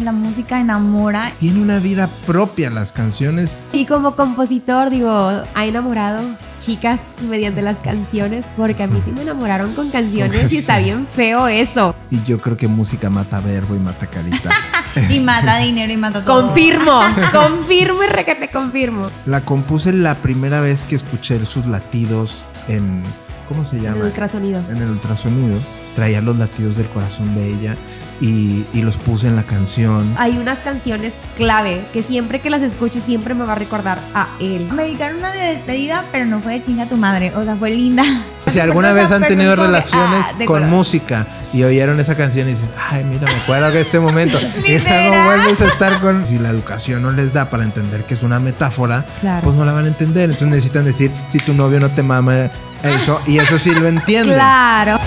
La música enamora. Tiene una vida propia las canciones. Y como compositor, digo, ha enamorado chicas mediante las canciones, porque a mí sí me enamoraron con canciones y está bien feo eso. Y yo creo que música mata verbo y mata carita. y mata dinero y mata todo. Confirmo, confirmo y requete confirmo. La compuse la primera vez que escuché sus latidos en ¿cómo se llama? En el ultrasonido. En el ultrasonido. Traía los latidos del corazón de ella y, los puse en la canción. Hay unas canciones clave que siempre que las escucho siempre me va a recordar a él. Me dedicaron una de despedida, pero no fue de chinga tu madre, o sea, fue linda. Si alguna vez han tenido relaciones ah, con música y oyeron esa canción y dicen, ay, mira, me acuerdo de este momento. y luego bueno a estar con. Si la educación no les da para entender que es una metáfora, pues no la van a entender. Entonces necesitan decir, si tu novio no te mama eso, y eso sí lo entiendo. Claro.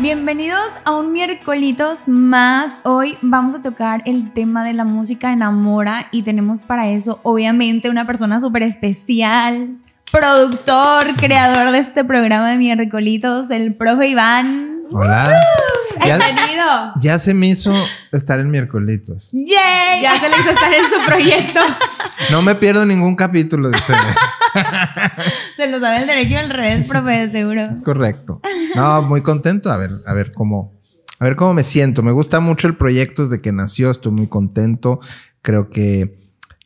Bienvenidos a un miércolitos más. Hoy vamos a tocar el tema de la música enamora y tenemos para eso obviamente una persona súper especial, productor, creador de este programa de miércolitos, el profe Iván. Hola. Bienvenido. Ya se me hizo estar en miércolitos. ¡Yay! Ya se le hizo estar en su proyecto. No me pierdo ningún capítulo de ustedes. Se lo sabe el derecho al red, profe, seguro. Es correcto. No, muy contento. A ver, a ver cómo. A ver cómo me siento. Me gusta mucho el proyecto desde que nació. Estoy muy contento. Creo que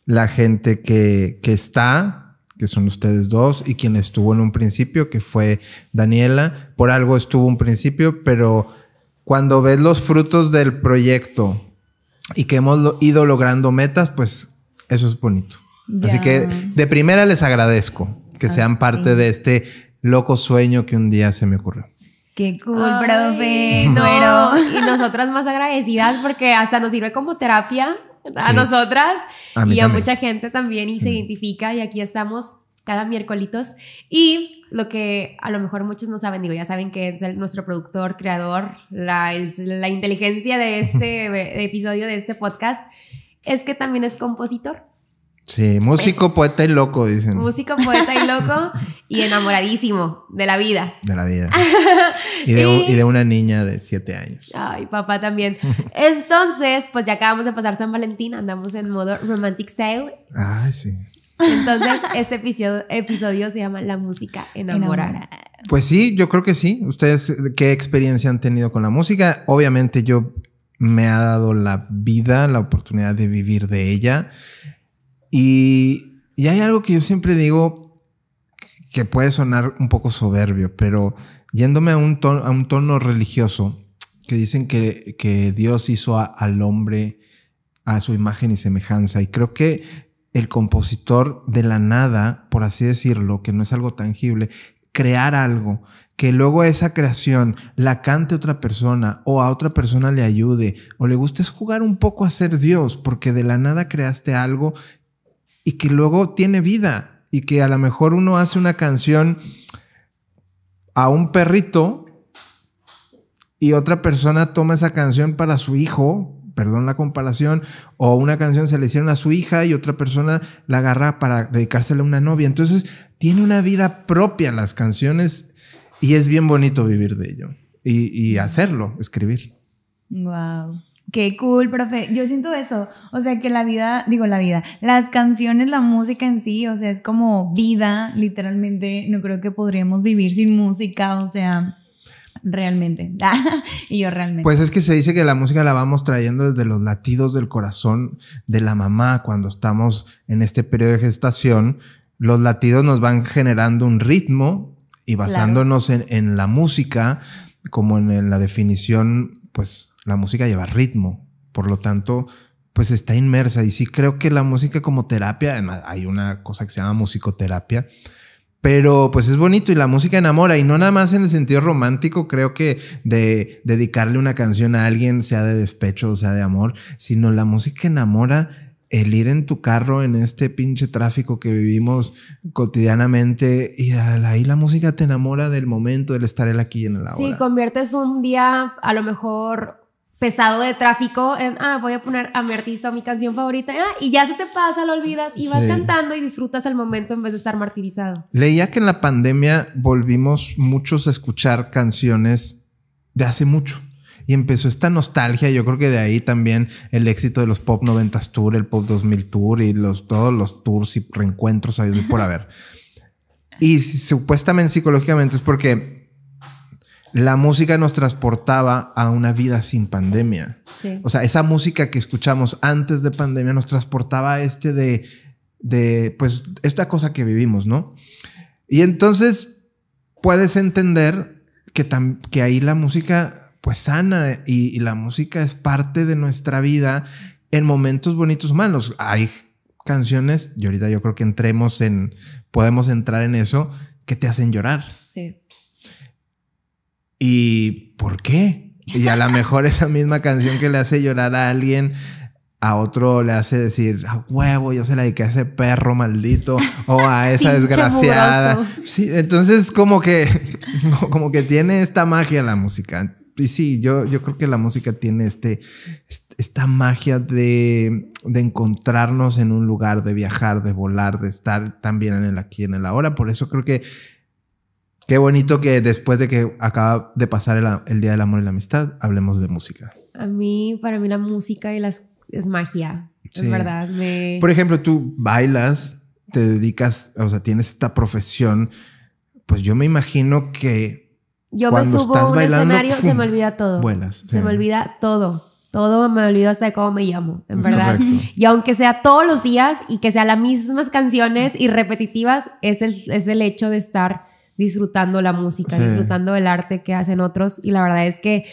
la gente que, que está, que son ustedes dos, y quien estuvo en un principio, que fue Daniela, por algo estuvo un principio, pero cuando ves los frutos del proyecto y que hemos ido logrando metas, pues eso es bonito. Así que de primera les agradezco que ah, sean parte de este loco sueño que un día se me ocurrió. Qué cool, profe. pero... y nosotras más agradecidas porque hasta nos sirve como terapia a nosotras y a mucha gente también y se identifica y aquí estamos cada miércoles y lo que a lo mejor muchos no saben, digo, ya saben que es nuestro productor, creador, la, la inteligencia de este episodio, de este podcast es que también es compositor. Sí, músico, poeta y loco, dicen. Músico, poeta y loco y enamoradísimo de la vida. De la vida. Y de, una niña de siete años. Ay, papá también. Entonces, pues ya acabamos de pasar San Valentín, andamos en modo romantic style. Ay, sí. Entonces, este episodio, se llama La música enamorada. Pues sí, yo creo que sí. Ustedes, ¿qué experiencia han tenido con la música? Obviamente yo me ha dado la vida, la oportunidad de vivir de ella. Y, hay algo que yo siempre digo que puede sonar un poco soberbio, pero yéndome a un tono, religioso, que dicen que, Dios hizo al hombre a su imagen y semejanza. Y creo que el compositor de la nada, por así decirlo, que no es algo tangible, crear algo, que luego esa creación la cante otra persona o a otra persona le ayude o le guste es jugar un poco a ser Dios, porque de la nada creaste algo y que luego tiene vida y que a lo mejor uno hace una canción a un perrito y otra persona toma esa canción para su hijo perdón la comparación, o una canción se le hicieron a su hija y otra persona la agarra para dedicársela a una novia. Entonces, tiene una vida propia las canciones y es bien bonito vivir de ello y, y hacerlo, escribir. Wow. Qué cool, profe. Yo siento eso. O sea, que la vida, digo la vida, las canciones, la música en sí, o sea, es como vida, literalmente. No creo que podríamos vivir sin música. O sea, realmente. y yo realmente. Pues es que se dice que la música la vamos trayendo desde los latidos del corazón de la mamá cuando estamos en este periodo de gestación. Los latidos nos van generando un ritmo y basándonos en, la música, como en, en la definición, pues la música lleva ritmo. Por lo tanto, pues está inmersa. Y sí creo que la música como terapia, además hay una cosa que se llama musicoterapia, pero pues es bonito y la música enamora y no nada más en el sentido romántico, creo que de dedicarle una canción a alguien, sea de despecho o sea de amor, sino la música enamora el ir en tu carro en este pinche tráfico que vivimos cotidianamente y ahí la música te enamora del momento, del estar el aquí en el lado Sí, conviertes un día a lo mejor pesado de tráfico, en, ah, voy a poner a mi artista mi canción favorita, ah, y ya se te pasa, lo olvidas y vas cantando y disfrutas el momento en vez de estar martirizado. Leía que en la pandemia volvimos muchos a escuchar canciones de hace mucho. Y empezó esta nostalgia, yo creo que de ahí también el éxito de los Pop 90 Tour, el Pop 2000 Tour y los, todos los tours y reencuentros ahí por haber. Y supuestamente psicológicamente es porque la música nos transportaba a una vida sin pandemia. O sea, esa música que escuchamos antes de pandemia nos transportaba a este de, de, pues, esta cosa que vivimos, ¿no? Y entonces puedes entender que, que ahí la música, pues, sana y, la música es parte de nuestra vida en momentos bonitos malos. Hay canciones, y ahorita yo creo que entremos en, podemos entrar en eso, que te hacen llorar. Sí. ¿Y por qué? Y a lo mejor esa misma canción que le hace llorar a alguien, a otro le hace decir, a huevo, yo se la dediqué a ese perro maldito o a esa desgraciada. Sí, entonces como que, como que tiene esta magia la música. Y sí, yo, yo creo que la música tiene este, este, esta magia de, de encontrarnos en un lugar, de viajar, de volar, de estar también en el aquí, en el ahora. Por eso creo que Qué bonito que después de que acaba de pasar el, Día del Amor y la Amistad, hablemos de música. A mí, para mí la música es magia. Es verdad. Por ejemplo, tú bailas, te dedicas, o sea, tienes esta profesión. Pues yo me imagino que... Yo cuando me subo a un bailando, escenario, se me olvida todo. Se me olvida todo. Todo me olvido hasta de cómo me llamo, en verdad. Y aunque sea todos los días y que sean las mismas canciones y repetitivas, es el, es el hecho de estar disfrutando la música, disfrutando el arte que hacen otros. Y la verdad es que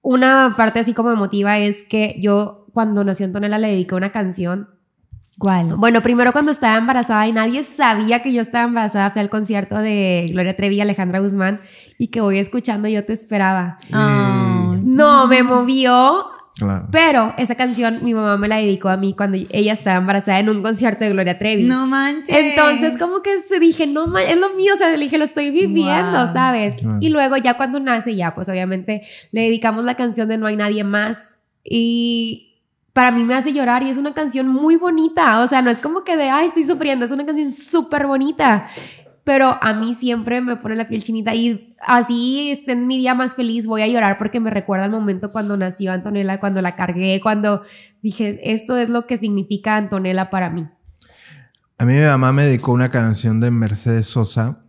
una parte así como emotiva es que yo cuando nació Antonella le dediqué una canción. ¿Cuál? Bueno, primero cuando estaba embarazada y nadie sabía que yo estaba embarazada, fui al concierto de Gloria Trevi y Alejandra Guzmán y que voy escuchando Yo te esperaba. No, me movió Claro. Pero esa canción mi mamá me la dedicó a mí cuando ella estaba embarazada en un concierto de Gloria Trevi. No manches. Entonces como que se dije, no manches, es lo mío, o sea, le dije, lo estoy viviendo, ¿sabes? Y luego ya cuando nace, ya, pues obviamente le dedicamos la canción de No hay nadie más. Y para mí me hace llorar y es una canción muy bonita. O sea, no es como que de, ay, estoy sufriendo, es una canción súper bonita pero a mí siempre me pone la piel chinita y así esté en mi día más feliz, voy a llorar porque me recuerda el momento cuando nació Antonella, cuando la cargué, cuando dije, esto es lo que significa Antonella para mí. A mí mi mamá me dedicó una canción de Mercedes Sosa,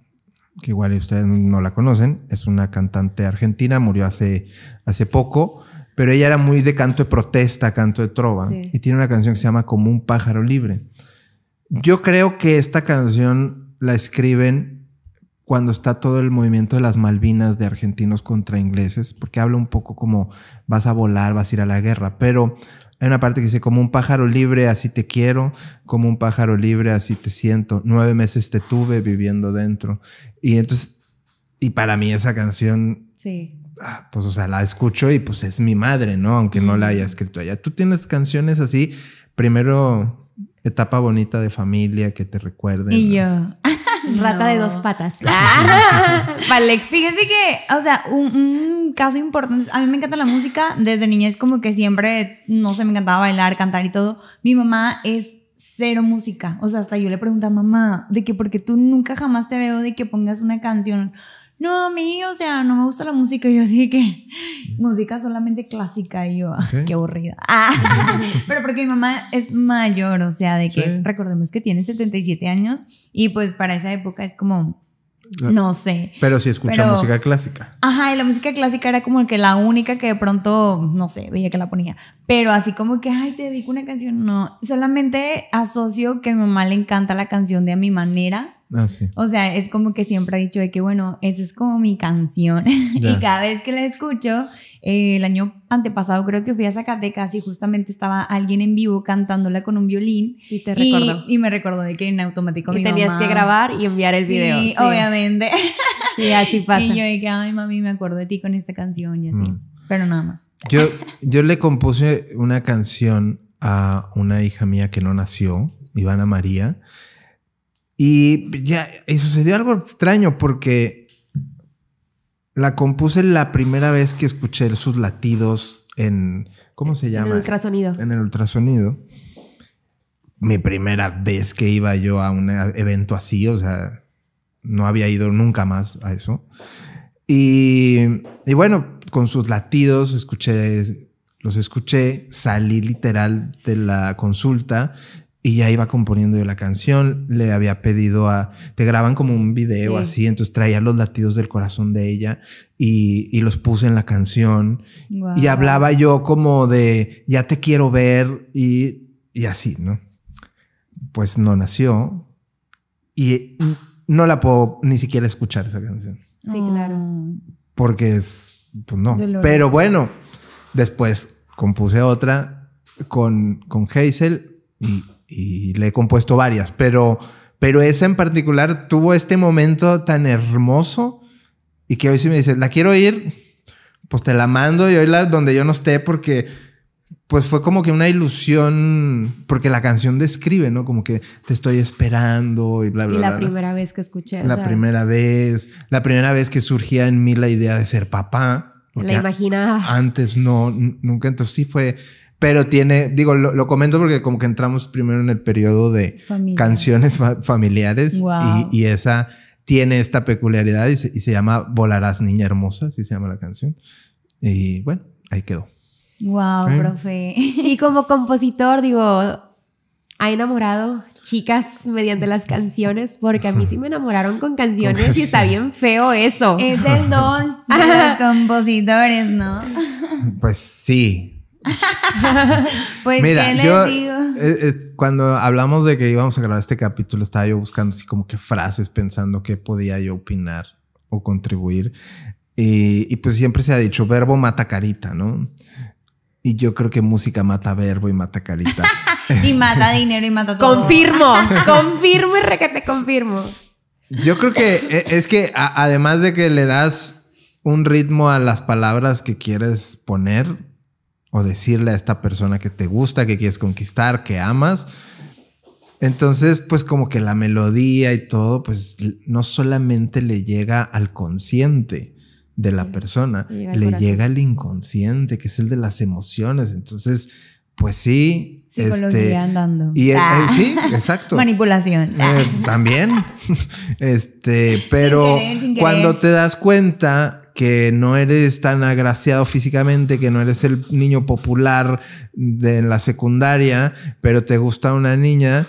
que igual ustedes no la conocen, es una cantante argentina, murió hace, hace poco, pero ella era muy de canto de protesta, canto de trova, y tiene una canción que se llama Como un pájaro libre. Yo creo que esta canción la escriben cuando está todo el movimiento de las Malvinas de argentinos contra ingleses, porque habla un poco como vas a volar, vas a ir a la guerra, pero hay una parte que dice, como un pájaro libre, así te quiero, como un pájaro libre, así te siento, nueve meses te tuve viviendo dentro. Y entonces, y para mí esa canción, sí. Ah, pues o sea, la escucho y pues es mi madre, ¿no? Aunque no la haya escrito allá Tú tienes canciones así, primero etapa bonita de familia que te recuerde. Y yo. Rata de dos patas. Alex, fíjense que, o sea, un, caso importante. A mí me encanta la música. Desde niña es como que siempre, no sé, me encantaba bailar, cantar y todo. Mi mamá es cero música. O sea, hasta yo le a mamá, de que porque tú nunca jamás te veo de que pongas una canción no, a mí, o sea, no me gusta la música. yo así que, música solamente clásica. Y yo, ah, ¿Qué? aburrida. Ah, pero porque mi mamá es mayor, o sea, de que recordemos que tiene 77 años y pues para esa época es como, no sé. Pero sí escucha música clásica. Ajá, y la música clásica era como que la única que de pronto, no sé, veía que la ponía. Pero así como que, ay, te dedico una canción, no. Solamente asocio que mi mamá le encanta la canción de a mi manera Ah, o sea, es como que siempre ha dicho de que, bueno, esa es como mi canción. y cada vez que la escucho, eh, el año antepasado creo que fui a Zacatecas y justamente estaba alguien en vivo cantándola con un violín. Y te recordó. Y, me recordó de que en automático y tenías que grabar y enviar el video. Sí, obviamente. sí, así pasa. Y yo dije, ay, mami, me acuerdo de ti con esta canción y así. Mm. Pero nada más. Yo, yo le compuse una canción a una hija mía que no nació, Ivana María. Y ya, y sucedió algo extraño porque la compuse la primera vez que escuché sus latidos en. ¿Cómo se llama? En el ultrasonido. En el ultrasonido. Mi primera vez que iba yo a un evento así, o sea, no había ido nunca más a eso. Y, bueno, con sus latidos escuché, los escuché, salí literal de la consulta y ya iba componiendo yo la canción. Le había pedido a. Te graban como un video así, entonces traía los latidos del corazón de ella y, los puse en la canción. Y hablaba yo como de ya te quiero ver y, así, ¿no? Pues no nació y no la puedo ni siquiera escuchar esa canción. Sí, claro. Mm. Porque es. Pues no. Pero bueno, después compuse otra con, con Hazel y y le he compuesto varias, pero, pero esa en particular tuvo este momento tan hermoso y que hoy si me dices, la quiero oír, pues te la mando y hoy la donde yo no esté porque pues fue como que una ilusión, porque la canción describe, ¿no? Como que te estoy esperando y bla, bla, y la primera vez que escuché. La primera vez, la primera vez que surgía en mí la idea de ser papá. La imaginabas. Antes no, nunca, entonces sí fue pero tiene, digo, lo, comento porque como que entramos primero en el periodo de canciones familiares y, esa tiene esta peculiaridad y se, llama Volarás Niña Hermosa, así se llama la canción. Y bueno, ahí quedó. Wow, profe. Y como compositor, digo, ha enamorado chicas mediante las canciones, porque a mí sí me enamoraron con canciones y está bien feo eso. Es el don de los compositores, ¿no? Pues sí, pues, Mira, ¿qué eh, eh, cuando hablamos de que íbamos a grabar este capítulo, estaba yo buscando así como que frases, pensando qué podía yo opinar o contribuir. Y, pues siempre se ha dicho, verbo mata carita, ¿no? Y yo creo que música mata verbo y mata carita. y mata dinero y mata todo. Confirmo, confirmo y requete confirmo. Yo creo que e, es que además de que le das un ritmo a las palabras que quieres poner, o decirle a esta persona que te gusta, que quieres conquistar, que amas. Entonces, pues como que la melodía y todo, pues no solamente le llega al consciente de la persona, le llega al inconsciente, que es el de las emociones. Entonces, pues sí. Psicología este, andando. Y eh, ah. eh, sí, exacto. Manipulación. Eh, también. este, pero cuando te das cuenta, que no eres tan agraciado físicamente, que no eres el niño popular de, la secundaria, pero te gusta una niña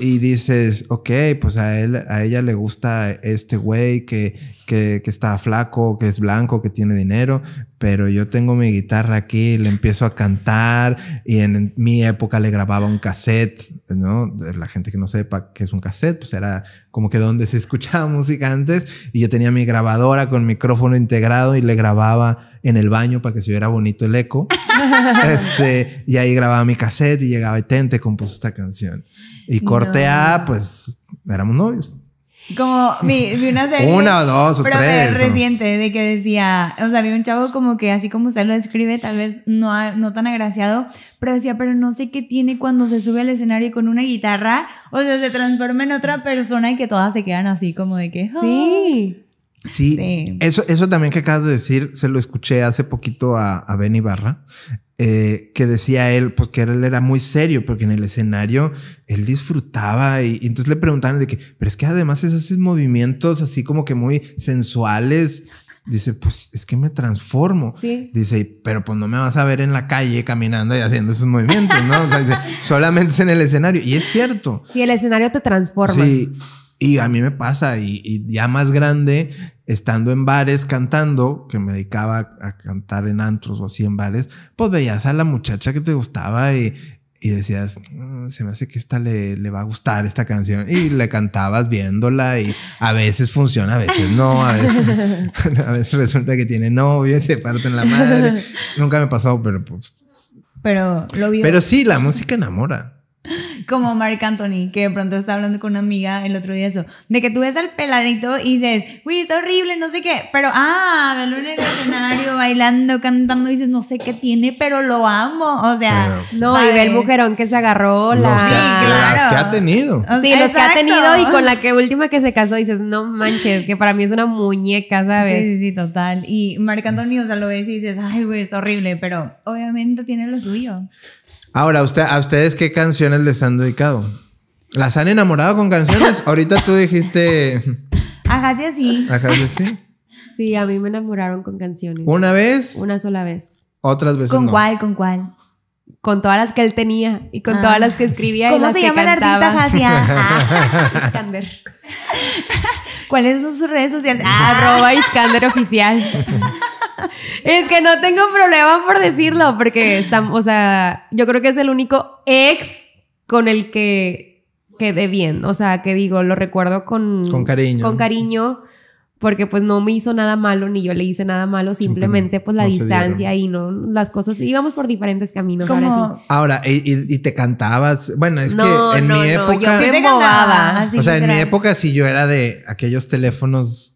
y dices, ok, pues a él, a ella le gusta este güey que, que, que, está flaco, que es blanco, que tiene dinero, pero yo tengo mi guitarra aquí, le empiezo a cantar y en mi época le grababa un cassette, ¿no? La gente que no sepa qué es un cassette, pues era como que donde se escuchaba música antes y yo tenía mi grabadora con micrófono integrado y le grababa en el baño para que se viera bonito el eco. este, y ahí grababa mi cassette y llegaba y tente, compuso esta canción. Y cortea, pues éramos novios. Como vi, una serie. una o dos o pero tres. reciente, de que decía, o sea, vi un chavo como que así como usted lo describe, tal vez no, no tan agraciado, pero decía, pero no sé qué tiene cuando se sube al escenario con una guitarra, o sea, se transforma en otra persona y que todas se quedan así como de que. Ah". Sí. sí. Eso, eso también que acabas de decir, se lo escuché hace poquito a, a Ben Ibarra. Eh, que decía él, pues que él era muy serio, porque en el escenario él disfrutaba y, entonces le preguntaron de que, pero es que además es esos movimientos así como que muy sensuales. Dice, pues es que me transformo. Sí. Dice, pero pues no me vas a ver en la calle caminando y haciendo esos movimientos, ¿no? O sea, solamente es en el escenario. Y es cierto. Si el escenario te transforma. Sí. Y a mí me pasa, y, ya más grande, estando en bares cantando, que me dedicaba a, cantar en antros o así en bares, pues veías a la muchacha que te gustaba y, y decías, mm, se me hace que esta le, va a gustar esta canción. Y le cantabas viéndola y a veces funciona, a veces no, a veces, resulta que tiene novio y parte en la madre. Nunca me pasado pero pues... Pero lo vi. Pero sí, la música enamora como Marc Anthony, que de pronto está hablando con una amiga el otro día eso, de que tú ves al peladito y dices, uy, está horrible, no sé qué, pero, ah, verlo en el escenario, bailando, cantando, dices, no sé qué tiene, pero lo amo, o sea. no, y ve el mujerón que se agarró, las que ha tenido. Sí, los que ha tenido y con la que última que se casó dices, no manches, que para mí es una muñeca, ¿sabes? Sí, sí, sí, total. Y Marc Anthony, o sea, lo ves y dices, ay, güey, está horrible, pero obviamente tiene lo suyo. Ahora, ¿a ustedes qué canciones les han dedicado? ¿Las han enamorado con canciones? Ahorita tú dijiste... Ajá, sí, así. sí, Sí, a mí me enamoraron con canciones. ¿Una vez? Una sola vez. ¿Otras veces ¿Con cuál? ¿Con cuál? Con todas las que él tenía y con todas ah. las que escribía ¿Cómo las se llama el artista artista ah. Iskander. ¿Cuáles son sus redes sociales? Ah, arroba Iskander Oficial es que no tengo problema por decirlo, porque estamos, o sea, yo creo que es el único ex con el que quedé bien. O sea, que digo, lo recuerdo con, cariño. porque pues no me hizo nada malo ni yo le hice nada malo, simplemente, pues la distancia y no las cosas íbamos por diferentes caminos. Ahora, y, te cantabas, bueno, es que en mi época o sea, en mi época si yo era de aquellos teléfonos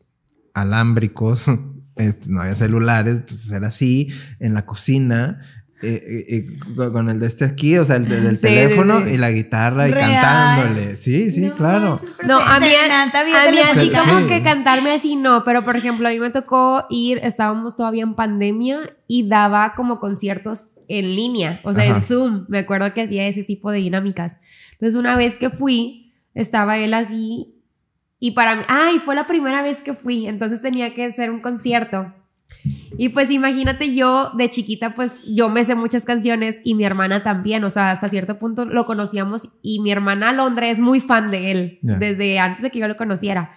alámbricos este, no había celulares, entonces era así, en la cocina, eh, eh, eh, con el de este aquí, o sea, el del teléfono y la guitarra y cantándole. Sí, sí, claro. No, a mí, a mí así como que cantarme así no, pero por ejemplo, a mí me tocó ir, estábamos todavía en pandemia y daba como conciertos en línea, o sea, en Zoom. Me acuerdo que hacía ese tipo de dinámicas. Entonces, una vez que fui, estaba él así y para mí, ay, fue la primera vez que fui, entonces tenía que hacer un concierto. Y pues imagínate yo de chiquita, pues yo me sé muchas canciones y mi hermana también, o sea, hasta cierto punto lo conocíamos y mi hermana Londres es muy fan de él, desde antes de que yo lo conociera.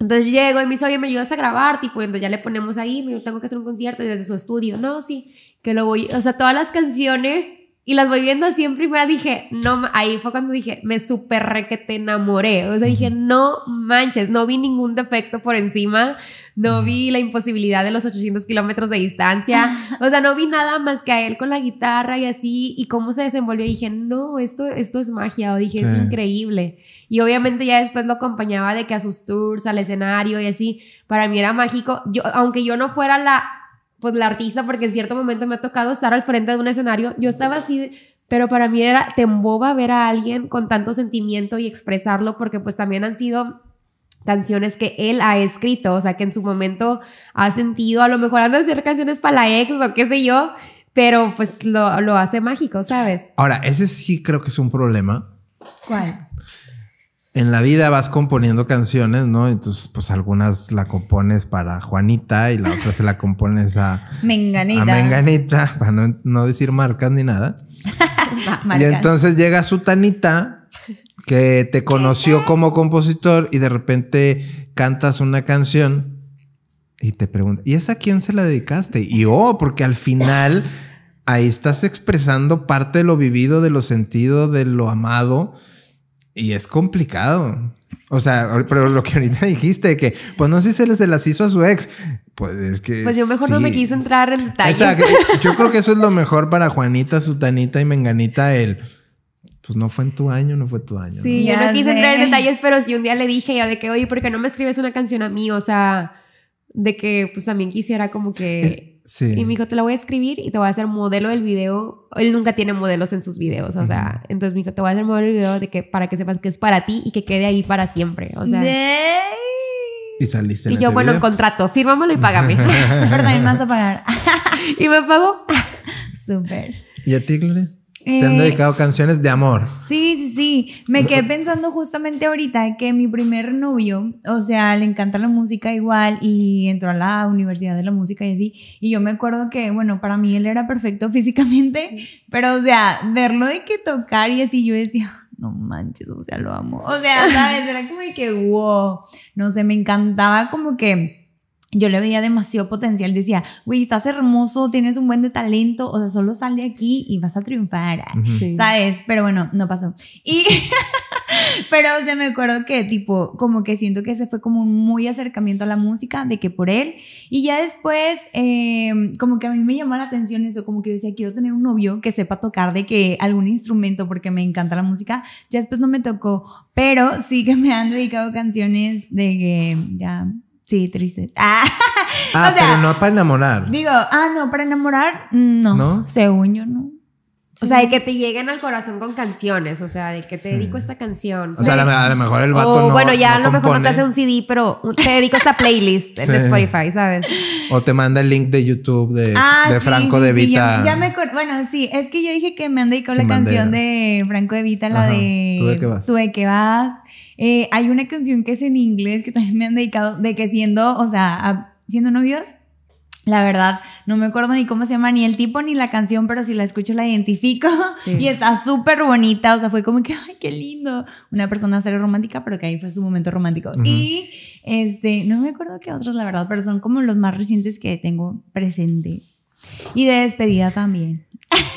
Entonces llego y me dice, oye, ¿me ayudas a grabar? Tipo, cuando ya le ponemos ahí, me tengo que hacer un concierto desde su estudio, no, sí, que lo voy, o sea, todas las canciones y las voy viendo así en primera, dije, no, ahí fue cuando dije, me super que te enamoré. O sea, dije, no manches, no vi ningún defecto por encima, no vi la imposibilidad de los 800 kilómetros de distancia, o sea, no vi nada más que a él con la guitarra y así, y cómo se desenvolvió. dije, no, esto, esto es magia, dije, es increíble. Y obviamente ya después lo acompañaba de que a sus tours, al escenario y así, para mí era mágico. Yo, aunque yo no fuera la pues la artista, porque en cierto momento me ha tocado estar al frente de un escenario, yo estaba así, pero para mí era, temboba ver a alguien con tanto sentimiento y expresarlo, porque pues también han sido canciones que él ha escrito, o sea, que en su momento ha sentido, a lo mejor han de ser canciones para la ex o qué sé yo, pero pues lo, lo hace mágico, ¿sabes? Ahora, ese sí creo que es un problema. ¿Cuál? en la vida vas componiendo canciones, ¿no? Entonces, pues algunas la compones para Juanita y la otra se la compones a Menganita. A Menganita, para no, decir marcas ni nada. y entonces llega tanita que te conoció como compositor y de repente cantas una canción y te pregunta, ¿y esa a quién se la dedicaste? Y oh, porque al final ahí estás expresando parte de lo vivido, de lo sentido, de lo amado y es complicado. O sea, pero lo que ahorita dijiste, que pues no sé si se las hizo a su ex. Pues es que. Pues yo mejor no me quise entrar en detalles. O sea, yo creo que eso es lo mejor para Juanita, Sutanita y Menganita, el. Pues no fue en tu año, no fue tu año. Sí, yo no quise entrar en detalles, pero sí un día le dije ya de que, oye, ¿por qué no me escribes una canción a mí? O sea, de que pues también quisiera como que. Y me dijo, te lo voy a escribir y te voy a hacer modelo del video. Él nunca tiene modelos en sus videos, o sea, entonces me dijo, te voy a hacer modelo del video de que, para que sepas que es para ti y que quede ahí para siempre, o sea. Y saliste. Y yo, bueno, contrato, fírmamelo y págame. vas a pagar. y me pago Súper. ¿Y a ti, Gloria? Te han eh, dedicado canciones de amor. Sí, sí, sí. Me quedé pensando justamente ahorita que mi primer novio, o sea, le encanta la música igual y entró a la Universidad de la Música y así. Y yo me acuerdo que, bueno, para mí él era perfecto físicamente, pero, o sea, verlo de que tocar y así, yo decía, ah, no manches, o sea, lo amo. O sea, ¿sabes? Era como de que, wow, no sé, me encantaba como que yo le veía demasiado potencial. Decía, güey, estás hermoso, tienes un buen de talento, o sea, solo sal de aquí y vas a triunfar, ¿sabes? Pero bueno, no pasó. Y, pero o se me acuerdo que, tipo, como que siento que se fue como un muy acercamiento a la música, de que por él. Y ya después, em, como que a mí me llamó la atención eso, como que decía, quiero tener un novio que sepa tocar de que algún instrumento, porque me encanta la música. Ya después no me tocó, pero sí que me han dedicado canciones de que ya Sí, triste. Ah, ah pero no para enamorar. Digo, ah, no, para enamorar, no. ¿No? Según yo, no. O sea, de que te lleguen al corazón con canciones, o sea, de que te dedico dedico esta canción. O sea, a lo, mejor el vato o, bueno, ya no a lo mejor no te hace un CD, pero te dedico esta playlist de Spotify, ¿sabes? O te manda el link de YouTube de, ah, de Franco de Vita. ya me Bueno, sí, es que yo dije que me han dedicado la canción de Franco de Vita, la de Tú de que vas. Eh, hay una canción que es en inglés que también me han dedicado, de que siendo, o sea, siendo novios la verdad, no me acuerdo ni cómo se llama, ni el tipo, ni la canción, pero si la escucho la identifico y está súper bonita. O sea, fue como que, ay, qué lindo. Una persona ser romántica, pero que ahí fue su momento romántico. Y este, no me acuerdo qué otros, la verdad, pero son como los más recientes que tengo presentes. Y de despedida también.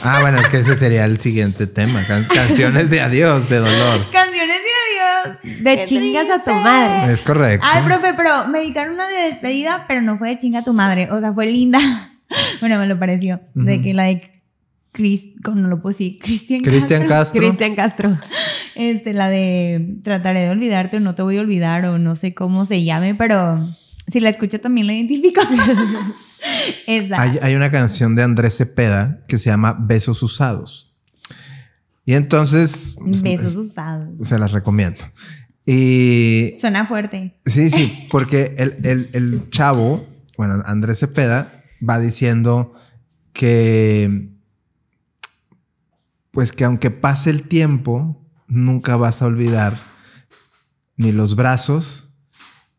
Ah, bueno, es que ese sería el siguiente tema. canciones de adiós, de dolor. Canciones de de chingas a tu madre. Es correcto. Ay, profe, pero me dedicaron una de despedida, pero no fue de chinga a tu madre. O sea, fue linda. Bueno, me lo pareció. De que la de lo puse? Cristian Castro. Cristian Castro. Este, la de trataré de olvidarte o no te voy a olvidar o no sé cómo se llame, pero si la escucho también la identifico. hay, una canción de Andrés Cepeda que se llama Besos Usados. Y entonces... Pues, Besos usados. Se las recomiendo. Y... Suena fuerte. Sí, sí, porque el, el chavo, bueno, Andrés Cepeda, va diciendo que... Pues que aunque pase el tiempo, nunca vas a olvidar ni los brazos,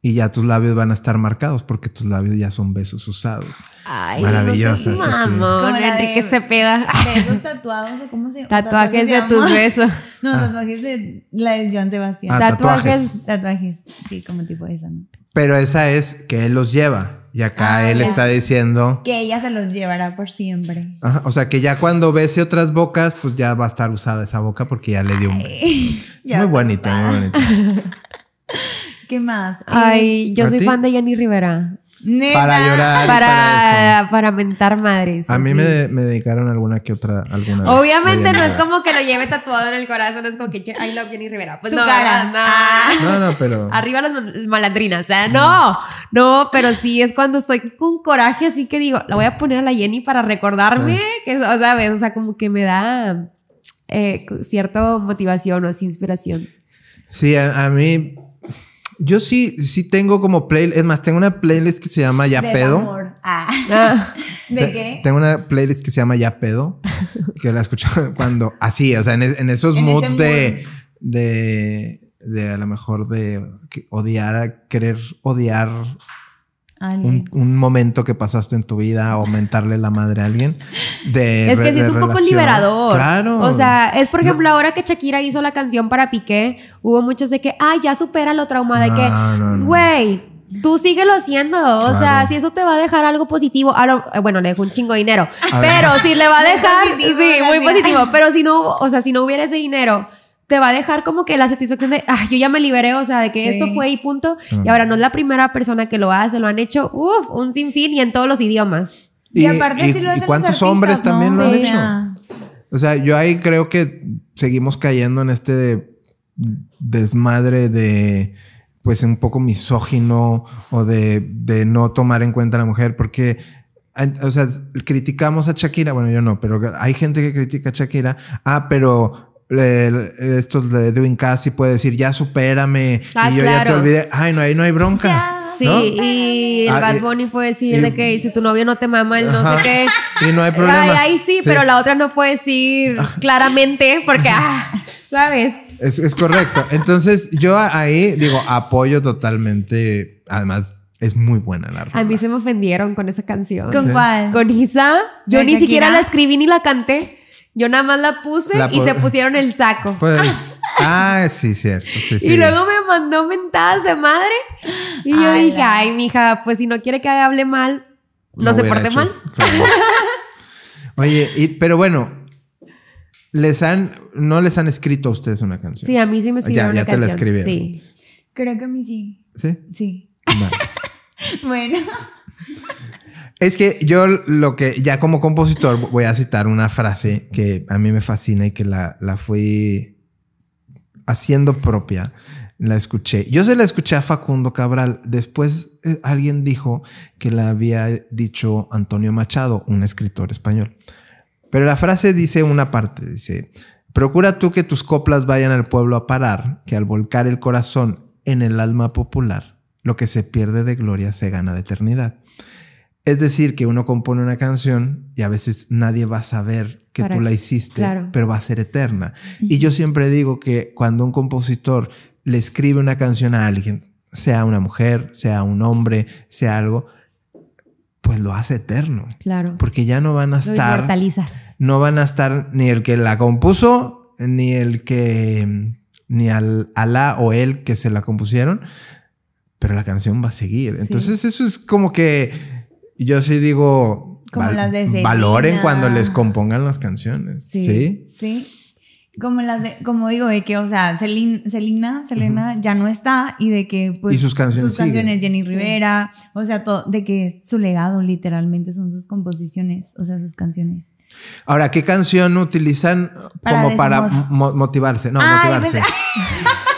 y ya tus labios van a estar marcados porque tus labios ya son besos usados. Ay, No sí. Con Enrique Cepeda. Besos tatuados o cómo se Tatuajes, de tus besos. No, ah. tatuajes de la de Joan Sebastián. Ah, tatuajes. Tatuajes. Sí, como tipo esa, ¿no? Pero esa es que él los lleva. Y acá ah, él está diciendo... Que ella se los llevará por siempre. Ajá, o sea, que ya cuando bese otras bocas, pues ya va a estar usada esa boca porque ya le dio un beso. muy bonito muy bonito. ¿Qué más? Ay, este, yo soy fan de Jenny Rivera. Para llorar. Para, para, mentar madres. A mí me, dedicaron alguna que otra. Obviamente no es como que lo lleve tatuado en el corazón, es como que I love Jenny Rivera. Pues Su ah. no, No. pero. Arriba las malandrinas. ¿eh? No, no, pero sí es cuando estoy con coraje, así que digo, la voy a poner a la Jenny para recordarme ah. que, o sea, como que me da eh, cierta motivación o inspiración. Sí, a mí yo sí, sí tengo como playlist. Es más, tengo una playlist que se llama Ya Pedo. Ah. Ah. ¿De qué? Tengo una playlist que se llama Ya Pedo, que la escucho cuando así, o sea, en, esos moods de, de, de, a lo mejor de odiar, querer odiar un, momento que pasaste en tu vida, aumentarle la madre a alguien. De es que sí es un poco liberador. Claro. O sea, es por ejemplo ahora que Shakira hizo la canción para Piqué, hubo muchos de que, ay, ya supera lo trauma, de que, güey, Tú síguelo haciendo. O sea, si eso te va a dejar algo positivo. Eh, bueno, le dejó un chingo de dinero. pero si le va a dejar. sí, muy positivo. Pero si no, o sea, si no hubiera ese dinero te va a dejar como que la satisfacción de, ah, yo ya me liberé, o sea, de que esto fue y punto. Y ahora no es la primera persona que lo hace, lo han hecho, uff, un sinfín y en todos los idiomas. Y, aparte, lo ¿y ¿cuántos hombres también lo han hecho? Ah. O sea, yo ahí creo que seguimos cayendo en este desmadre de pues un poco misógino o de, de no tomar en cuenta a la mujer, porque o sea, criticamos a Shakira, bueno, yo no, pero hay gente que critica a Shakira, ah, pero esto de Doing Casi puede decir, ya supérame. y ah, yo ya te olvidé. Ay, no, ahí no hay bronca. Sí, y el ah, Bad Bunny puede decir que si tu novio no te mama, él no sé qué. Y no hay problema. ahí sí, pero la otra no puede decir ah. claramente porque, ah, ¿sabes? Es, correcto. Entonces, yo ahí digo, apoyo totalmente. Además, es muy buena la rola. A mí se me ofendieron con esa canción. ¿Con cuál? Con Isa. Yo ni siquiera la escribí ni la canté. Yo nada más la puse y se pusieron el saco. Pues, ah, sí, cierto. Sí, sí, y luego me mandó mentadas de madre. Y yo dije, ay, mija, pues si no quiere que hable mal, no, se porte mal. Oye, y, pero bueno, les han, no les han escrito a ustedes una canción. Sí, a mí sí me escribieron ya, ya te la escribieron. Sí. Creo que a mí sí. ¿Sí? Sí. bueno. Es que yo lo que ya como compositor voy a citar una frase que a mí me fascina y que la, la fui haciendo propia. La escuché. Yo se la escuché a Facundo Cabral. Después eh, alguien dijo que la había dicho Antonio Machado, un escritor español. Pero la frase dice una parte, dice, procura tú que tus coplas vayan al pueblo a parar, que al volcar el corazón en el alma popular, lo que se pierde de gloria se gana de eternidad. Es decir, que uno compone una canción y a veces nadie va a saber que tú la hiciste, pero va a ser eterna. Y yo siempre digo que cuando un compositor le escribe una canción a alguien, sea una mujer, sea un hombre, sea algo, pues lo hace eterno. Claro. Porque ya no van a estar. No van a estar ni el que la compuso, ni el que. ni al Alá o él que se la compusieron, pero la canción va a seguir. Entonces, eso es como que yo sí digo, valoren cuando les compongan las canciones. Sí. Sí. Como las de, como digo, de que, o sea, Selena, Selena ya no está y de que, pues. sus canciones. Sus canciones, Jenny Rivera, o sea, todo, de que su legado literalmente son sus composiciones, o sea, sus canciones. Ahora, ¿qué canción utilizan como para motivarse? No, motivarse. Pues,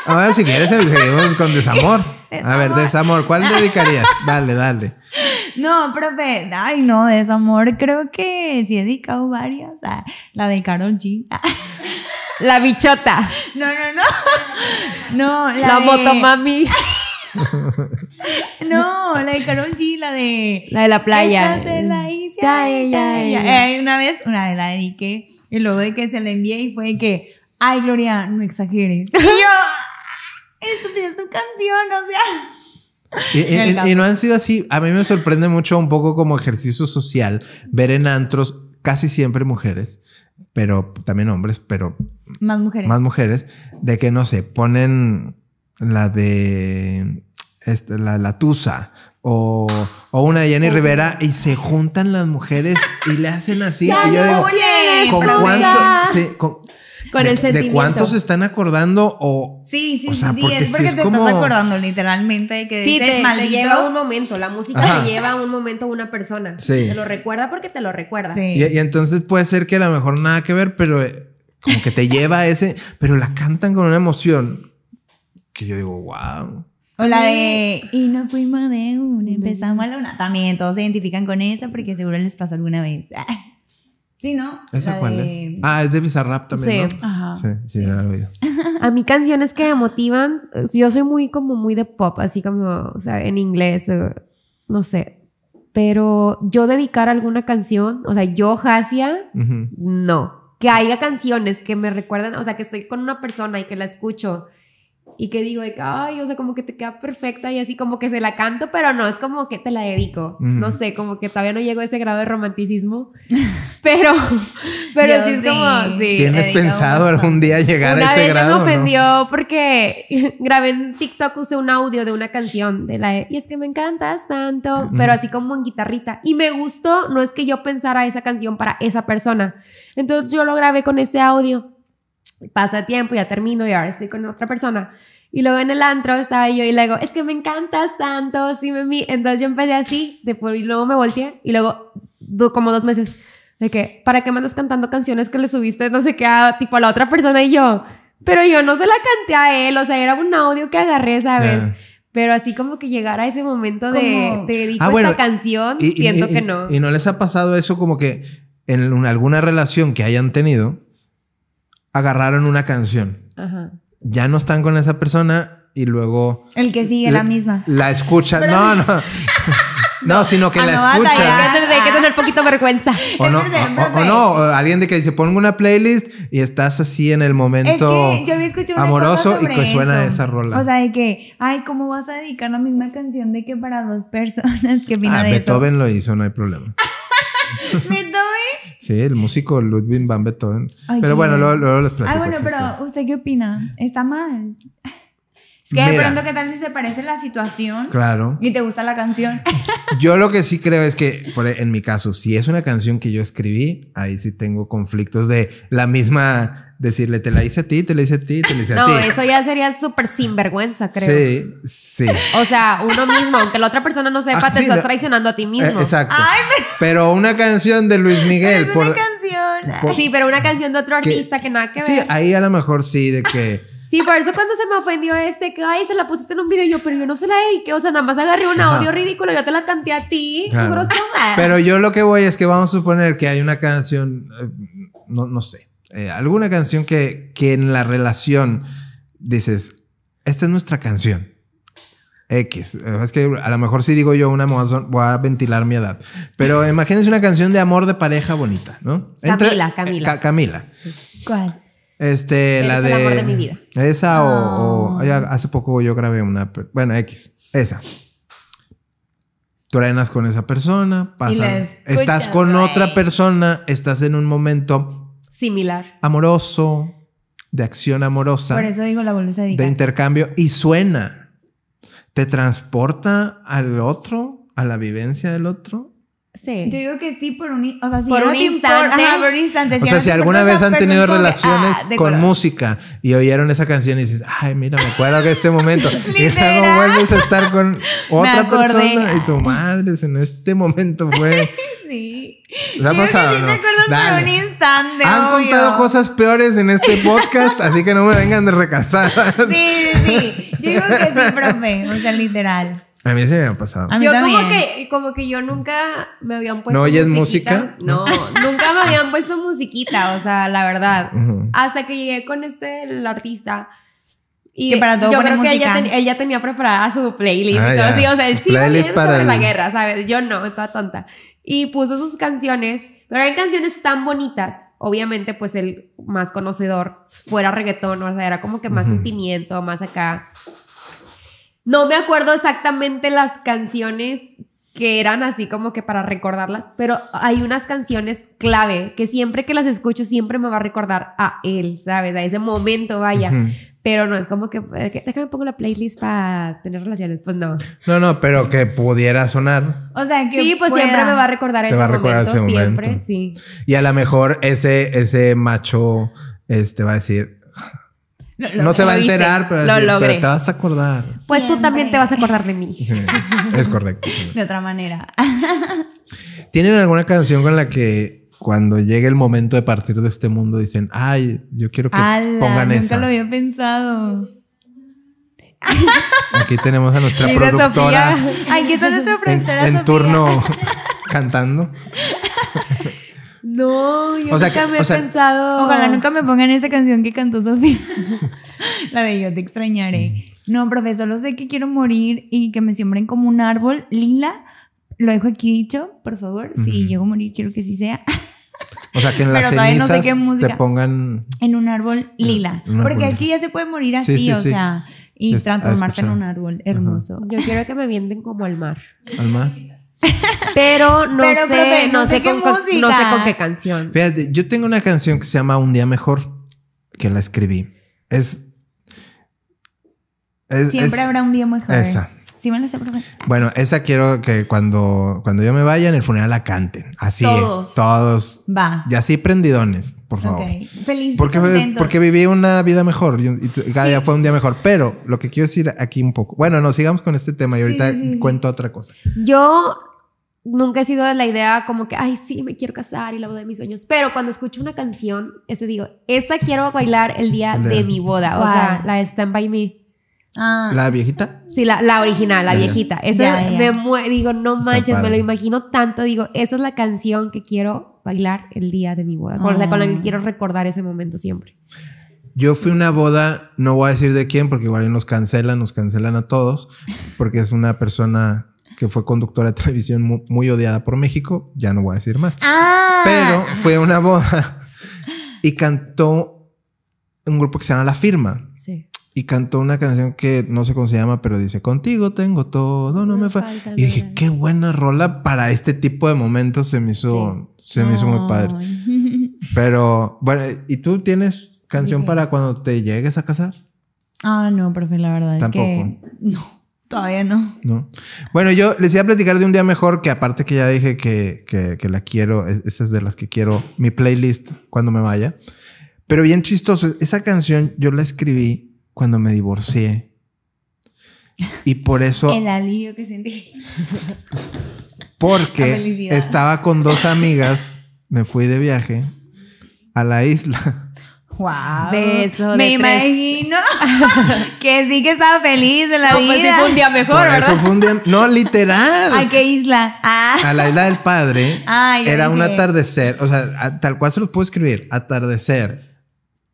A ver, si quieres, seguimos con desamor. A ver, desamor, ¿cuál dedicarías? Dale, dale. No, profe, ay, no, de amor creo que sí he dedicado varias. Ah, la de Carol G. La bichota. No, no, no. No, la, la de... motomami. no, la de Carol G, la de. La de la playa. la ya, ya, eh, una vez, una vez la dediqué y luego de que se la envié y fue que, ay, Gloria, no exageres. Y yo, ah, esto es tu canción, o sea. Y, no han sido así. A mí me sorprende mucho un poco como ejercicio social ver en antros casi siempre mujeres, pero también hombres, pero más mujeres. Más mujeres de que no sé, ponen la de este, la, la tusa o, o, una Jenny Rivera y se juntan las mujeres y le hacen así. y yo digo, ¿con cuánto? Sí, con, con de, el sentimiento. ¿De cuántos se están acordando o...? Sí, sí, sí, porque es porque te estás acordando literalmente de que sí, te, lleva un momento, la música te lleva un momento a una persona. Sí. Te lo recuerda porque te lo recuerda. Sí. Y, entonces puede ser que a lo mejor nada que ver, pero eh, como que te lleva a ese... Pero la cantan con una emoción que yo digo, wow... O la de y no fuimos de una, empezamos a la una. También todos se identifican con eso porque seguro les pasó alguna vez. Sí, ¿no? ¿Esa cuál es? Ah, es de Bizarrap también, sí. Sí, sí, la A mí canciones que me motivan, yo soy muy como muy de pop, así como, o sea, en inglés, eh, no sé. Pero yo dedicar alguna canción, o sea, yo, Hacia, no. Que haya canciones que me recuerdan, o sea, que estoy con una persona y que la escucho y que digo de ay, o sea, como que te queda perfecta y así como que se la canto, pero no, es como que te la dedico. No sé, como que todavía no llego a ese grado de romanticismo, pero, pero sí es como, sí. ¿Tienes pensado algún día llegar a ese vez Me ofendió porque grabé en TikTok, usé un audio de una canción de la y es que me encantas tanto, pero así como en guitarrita. Y me gustó, no es que yo pensara esa canción para esa persona. Entonces yo lo grabé con ese audio pasa tiempo, ya termino y ahora estoy con otra persona. Y luego en el antro estaba yo y le digo, es que me encantas tanto, sí, mami. Entonces yo empecé así, después y luego me volteé y luego como dos meses de que, ¿para qué me andas cantando canciones que le subiste no sé qué a, tipo a la otra persona y yo? Pero yo no se la canté a él, o sea, era un audio que agarré, ¿sabes? Pero así como que llegara ese momento de te dedico ah, esta canción, siento que no. ¿Y no les ha pasado eso como que en alguna relación que hayan tenido, agarraron una canción. Ya no están con esa persona y luego... El que sigue la misma. La escucha. no, no. no, sino que ah, la escucha. Hay que tener poquito vergüenza. O no, alguien de que dice, pongo una playlist y estás así en el momento amoroso y suena esa rola. O sea, de que, ay, ¿cómo vas a dedicar la misma canción de que para dos personas? que ah, de Beethoven lo hizo, no hay problema. Beethoven el músico Ludwig van Beethoven. Pero bueno, luego, les ah, platico. Ah, bueno, pero ¿usted qué opina? ¿Está mal? Es que de pronto, ¿qué tal si se parece la situación? Claro. Y te gusta la canción. yo lo que sí creo es que, por, e, en mi caso, si es una canción que yo escribí, ahí sí tengo conflictos de la misma decirle, te la hice a ti, te la hice a ti, te la hice a ti. No, eso ya sería súper sinvergüenza, creo. Sí, sí. O sea, uno mismo, aunque la otra persona no sepa, ah, te estás traicionando a ti eh, mismo. exacto. Pero una canción de Luis Miguel. canción. Sí, pero una canción de otro artista que nada que ver. Sí, ahí a lo mejor sí, de que. Sí, por eso cuando se me ofendió este, que ay, se la pusiste en un video, yo, pero yo no se la dediqué, o sea, nada más agarré un audio ridícula ridículo, yo te la canté a ti, grosera. Pero yo lo que voy es que vamos a suponer que hay una canción, eh, no, no sé, eh, alguna canción que, que en la relación dices, esta es nuestra canción. X. Es que a lo mejor si digo yo una, voy a ventilar mi edad. Pero imagínense una canción de amor de pareja bonita, ¿no? Camila, eh, Camila. Camila. ¿Cuál? Este, la de. Esa o. Ah. hace poco yo grabé una. Bueno, X. Esa. Truenas con esa persona, pasa, estás con otra persona, estás en un momento Similar. Amoroso, de acción amorosa. Por eso digo la bolsa De intercambio y suena. Te transporta al otro, a la vivencia del otro Sí. Yo digo que sí por un, si instante, o sea, si alguna vez han tenido relaciones ah, con música y oyeron esa canción y dices, ay, mira, me acuerdo que este momento. y luego vuelves a estar con otra persona y tu madre, en este momento fue. sí. ha pasado? sí te acuerdas por un instante. Han contado cosas peores en este podcast, así que no me vengan de recatar. sí, sí, sí. Digo que sí, profe. O sea, literal. A mí se me ha pasado. yo como que, como que yo nunca me habían puesto ¿No oyes música? No, nunca me habían puesto musiquita, o sea, la verdad. Hasta que llegué con este, el artista. Y que para todo yo creo él ya, tenía preparada su playlist y ah, todo O sea, él sí la guerra, ¿sabes? Yo no, estaba tonta. Y puso sus canciones, pero hay canciones tan bonitas. Obviamente, pues el más conocedor fuera reggaetón, o sea, era como que más sentimiento, más acá. No me acuerdo exactamente las canciones que eran así como que para recordarlas, pero hay unas canciones clave que siempre que las escucho siempre me va a recordar a él, ¿sabes? A ese momento, vaya. Pero no es como que, déjame pongo la playlist para tener relaciones, pues no. No, no, pero que pudiera sonar. O sea, que sí, pues siempre me va a recordar, Te va a recordar ese momento, siempre, sí. Y a lo mejor ese ese macho este va a decir, no se va a enterar, pero, te vas a acordar. Pues tú también te vas a acordar de mí. es correcto. De otra manera. ¿Tienen alguna canción con la que cuando llegue el momento de partir de este mundo dicen, ay, yo quiero que pongan esa? Nunca lo había pensado. Aquí tenemos a nuestra productora. Aquí está nuestra productora. En, turno cantando. No, yo nunca me he pensado. Ojalá nunca me pongan esa canción que cantó Sofía. la de Yo te extrañaré. No, profesor, solo sé que quiero morir y que me siembren como un árbol lila. Lo dejo aquí dicho, por favor. Si llego a morir, quiero que sí sea. O sea, que en las Pero cenizas te pongan... En un árbol lila. Porque aquí ya se puede morir así, o sea... Y transformarte en un árbol hermoso. Yo quiero que me vienten como al mar. ¿Al mar? Pero no sé, no, sé con, qué canción. Fíjate, yo tengo una canción que se llama Un Día Mejor, que la escribí. Es. Siempre habrá un día mejor. Esa. Sí me la sé, profe. Bueno, esa quiero que cuando, cuando yo me vaya en el funeral la canten. Así, eh, todos. todos Va. Y así prendidones, por favor. Feliz. Porque, porque viví una vida mejor y, cada día fue un día mejor. Pero lo que quiero decir aquí un poco. Bueno, no, sigamos con este tema y ahorita cuento otra cosa. Yo nunca he sido de la idea como que, ay, sí, me quiero casar y la boda de mis sueños. Pero cuando escucho una canción, ese digo, esa quiero bailar el día de mi boda. O sea, la de Stand By Me. Ah. ¿La viejita? Sí, la, original, la viejita. Esa me me digo, no manches, me lo imagino tanto. Digo, esa es la canción que quiero bailar el día de mi boda. Con, con la que ah. quiero recordar ese momento siempre. Yo fui a una boda, no voy a decir de quién, porque igual nos cancelan, nos cancelan a todos, porque es una persona que fue conductora de televisión muy, odiada por México, ya no voy a decir más. Ah. Pero fue una boda y cantó un grupo que se llama La Firma. Y cantó una canción que no sé cómo se llama, pero dice, contigo tengo todo, no, me falta. Y dije, qué buena rola para este tipo de momentos, se me hizo, se me hizo muy padre. Pero, bueno, ¿y tú tienes canción para cuando te llegues a casar? Ah, no, profe, la verdad es que... No. Todavía no. Bueno, yo les iba a platicar de un día mejor que aparte que ya dije que, la quiero, e-, esa es de las que quiero, mi playlist cuando me vaya. Pero bien chistoso, esa canción yo la escribí cuando me divorcié. Y por eso... El alivio que sentí. Porque estaba con dos amigas, me fui de viaje a la isla Wow. Me imagino que sí que estaba feliz de la vida. Pues fue un día mejor, ¿verdad? Eso fue un día. No, literal. ¿A qué isla? Ah. A la isla del padre. Ay, era un atardecer. O sea, tal cual se los puedo escribir. Atardecer.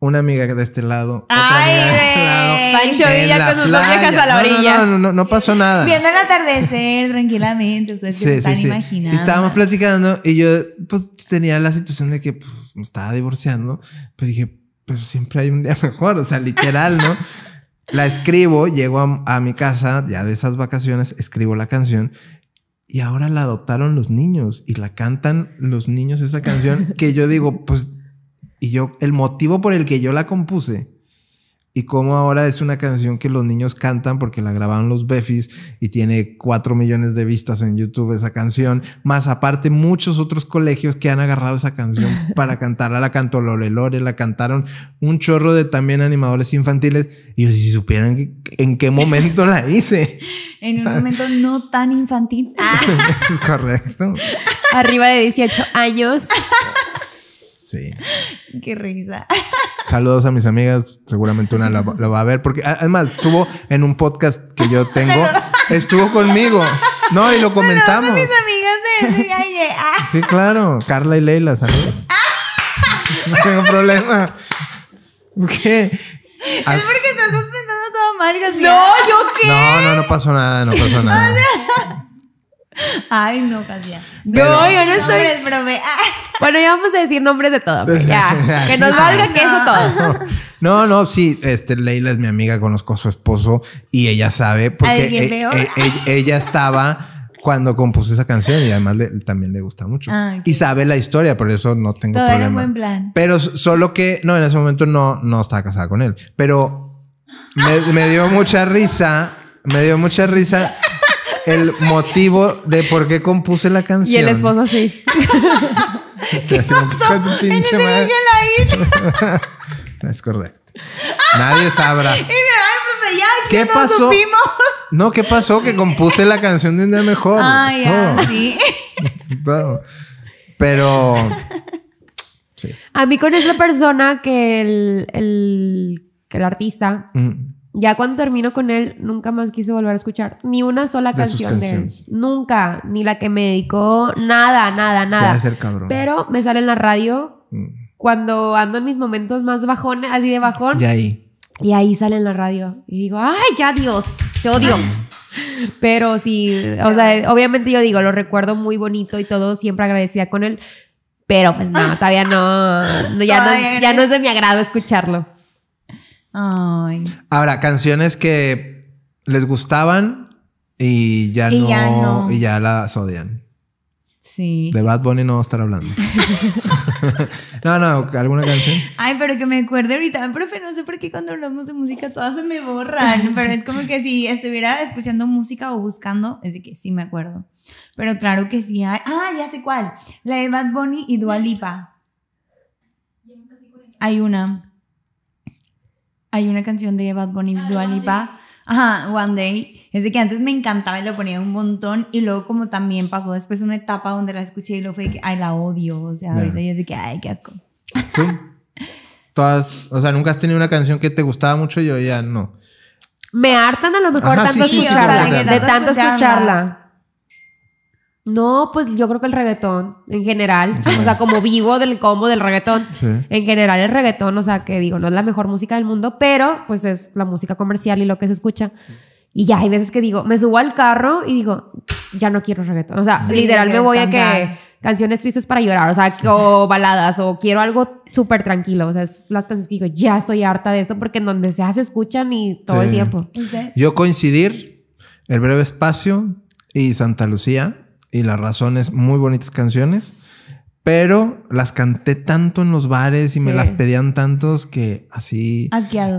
Una amiga de este lado. Ay, otra amiga de este Pancho Villa con sus dos viejas a la orilla. No, no, no, no, pasó nada. Viendo el atardecer tranquilamente, ustedes se están imaginando. Estábamos platicando y yo pues tenía la situación de que pues, me estaba divorciando. Pues dije, pero siempre hay un día mejor, o sea, literal, ¿no? la escribo, llego a, mi casa, ya de esas vacaciones, escribo la canción y ahora la adoptaron los niños y la cantan los niños esa canción que yo digo, pues, y yo, el motivo por el que yo la compuse y como ahora es una canción que los niños cantan porque la grabaron los Befis y tiene 4 millones de vistas en YouTube esa canción, más aparte muchos otros colegios que han agarrado esa canción para cantarla, la cantó Lore Lore, la cantaron un chorro de también animadores infantiles y si supieran en qué momento la hice. en un momento no tan infantil. es correcto. Arriba de 18 años. Sí. Qué risa. Saludos a mis amigas. Seguramente una la, va a ver. Porque además estuvo en un podcast que yo tengo. estuvo conmigo. No, y lo comentamos. Saludos a mis amigas de, ese ah. sí, claro. Carla y Leila, saludos. Ah. no tengo problema. ¿Qué? Es ah. porque estás pensando todo mal, No, ¿yo qué? No, no, no pasó nada, no pasó nada. Ay, no, Katia. Yo, no, yo no estoy. Ah. Bueno, ya vamos a decir nombres de todo. que nos valga que eso todo. No, no, sí. Este, Leila es mi amiga, conozco a su esposo y ella sabe porque e, e, e, ella estaba cuando compuso esa canción y además también le gusta mucho. Ah, y sabe la historia, por eso no tengo todo problema. Pero solo que, no, en ese momento no, no estaba casada con él. Pero me dio mucha risa, me dio mucha risa el motivo de por qué compuse la canción. Y el esposo sí. ¿Qué pasó? Tu pinche en La no es correcto. Nadie sabrá. ¿Qué no pasó? Supimos? No, ¿qué pasó? Que compuse la canción de un día mejor. Ah, sí. Pero. Sí. A mí con esa persona que el, que el artista. Mm. Ya cuando termino con él, nunca más quise volver a escuchar ni una sola canción de él. Nunca, ni la que me dedicó, nada, nada, nada. Pero me sale en la radio mm. cuando ando en mis momentos más bajones, así de bajón. Y ahí. Y ahí sale en la radio. Y digo, ay, ya Dios, te odio. Pero sí, o sea, obviamente yo digo, lo recuerdo muy bonito y todo, siempre agradecida con él. Pero pues no, todavía no ya, no, ya no es de mi agrado escucharlo. Ahora, canciones que les gustaban y ya, no, Y ya las odian. Sí. De Bad Bunny no va a estar hablando. no, no, ¿alguna canción? Ay, pero que me acuerde ahorita. Profe, no sé por qué cuando hablamos de música todas se me borran. Pero es como que si estuviera escuchando música o buscando, es de que sí me acuerdo. Pero claro que sí. Hay. Ah, ya sé cuál. La de Bad Bunny y Dua Lipa. Hay una hay una canción de Bad Bunny, Dua Lipa, ajá, One Day, es de que antes me encantaba y lo ponía un montón y luego como también pasó después una etapa donde la escuché y lo fue que, ay, la odio, o sea, ahorita ya es que, ay, qué asco. ¿Tú? Todas, o sea, nunca has tenido una canción que te gustaba mucho y yo ya no. Me hartan a lo mejor tanto de tanto escucharla. No, pues yo creo que el reggaetón en general, o sea, como vivo del combo del reggaetón, en general el reggaetón, o sea, que digo, no es la mejor música del mundo, pero pues es la música comercial y lo que se escucha. Y ya hay veces que digo, me subo al carro y digo, ya no quiero reggaetón, o sea, literal me voy a que canciones tristes para llorar, o sea, o baladas, o quiero algo súper tranquilo, o sea, es las canciones que digo, ya estoy harta de esto, porque en donde sea se escuchan y todo el tiempo. Yo coincidir, el breve espacio y Santa Lucía y las razones, muy bonitas canciones, pero las canté tanto en los bares y me las pedían tantos que así...